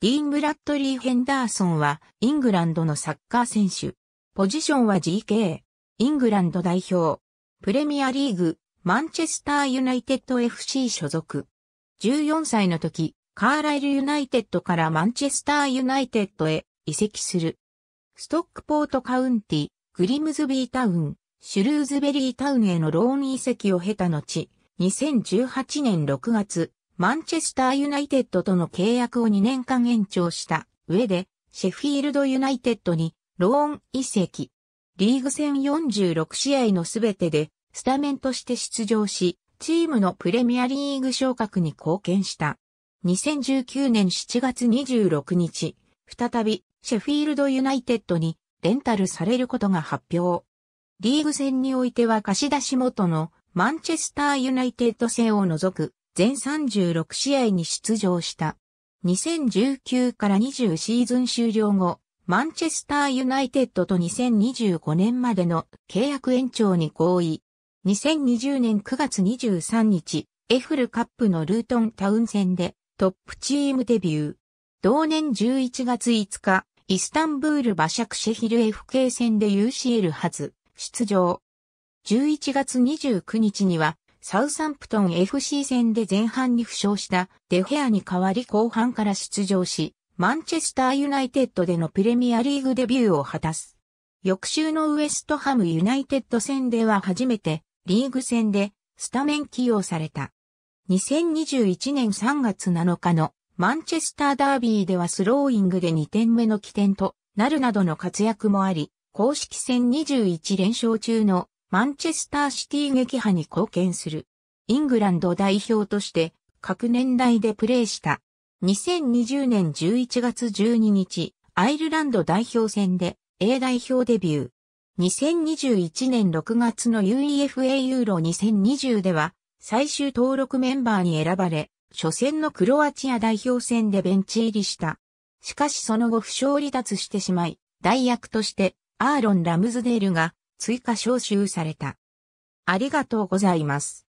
ディーン・ブラッドリー・ヘンダーソンは、イングランドのサッカー選手。ポジションは GK、イングランド代表。プレミアリーグ、マンチェスター・ユナイテッド FC 所属。14歳の時、カーライル・ユナイテッドからマンチェスター・ユナイテッドへ移籍する。ストックポートカウンティ、グリムズビータウン、シュルーズベリータウンへのローン移籍を経た後、2018年6月、マンチェスターユナイテッドとの契約を2年間延長した上で、シェフィールドユナイテッドにローン移籍。リーグ戦46試合のすべてでスタメンとして出場し、チームのプレミアリーグ昇格に貢献した。2019年7月26日、再びシェフィールドユナイテッドにレンタルされることが発表。リーグ戦においては貸し出し元のマンチェスターユナイテッド戦を除く全36試合に出場した。2019から20シーズン終了後、マンチェスターユナイテッドと2025年までの契約延長に合意。2020年9月23日、エフルカップのルートンタウン戦でトップチームデビュー。同年11月5日、イスタンブールバシャクシェヒル FK 戦で UCL 初出場。11月29日にはサウサンプトン FC 戦で前半に負傷したデヘアに代わり後半から出場し、マンチェスターユナイテッドでのプレミアリーグデビューを果たす。翌週のウエストハムユナイテッド戦では初めてリーグ戦でスタメン起用された。2021年3月7日のマンチェスターダービーではスローイングで2点目の起点となるなどの活躍もあり、公式戦21連勝中のマンチェスターシティ撃破に貢献する。イングランド代表として各年代でプレーした。2020年11月12日、アイルランド代表戦で A 代表デビュー。2021年6月の UEFA ユーロ2020では最終登録メンバーに選ばれ、初戦のクロアチア代表戦でベンチ入りした。しかしその後負傷離脱してしまい、代役としてアーロン・ラムズデールが追加招集された。ありがとうございます。